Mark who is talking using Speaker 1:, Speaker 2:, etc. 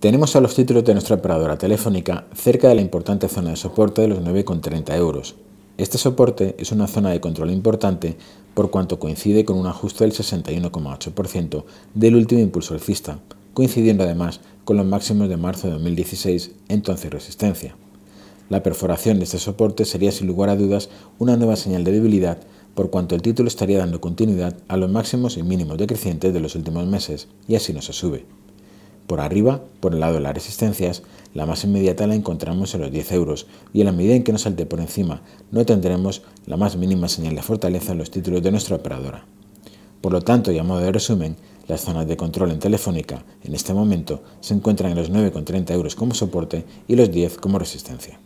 Speaker 1: Tenemos a los títulos de nuestra operadora telefónica cerca de la importante zona de soporte de los 9,30 euros. Este soporte es una zona de control importante por cuanto coincide con un ajuste del 61,8% del último impulso alcista, coincidiendo además con los máximos de marzo de 2016, entonces resistencia. La perforación de este soporte sería sin lugar a dudas una nueva señal de debilidad por cuanto el título estaría dando continuidad a los máximos y mínimos decrecientes de los últimos meses, y así no se sube. Por arriba, por el lado de las resistencias, la más inmediata la encontramos en los 10 euros y en la medida en que nos salte por encima no tendremos la más mínima señal de fortaleza en los títulos de nuestra operadora. Por lo tanto, y a modo de resumen, las zonas de control en Telefónica en este momento se encuentran en los 9,30 euros como
Speaker 2: soporte y los 10 como resistencia.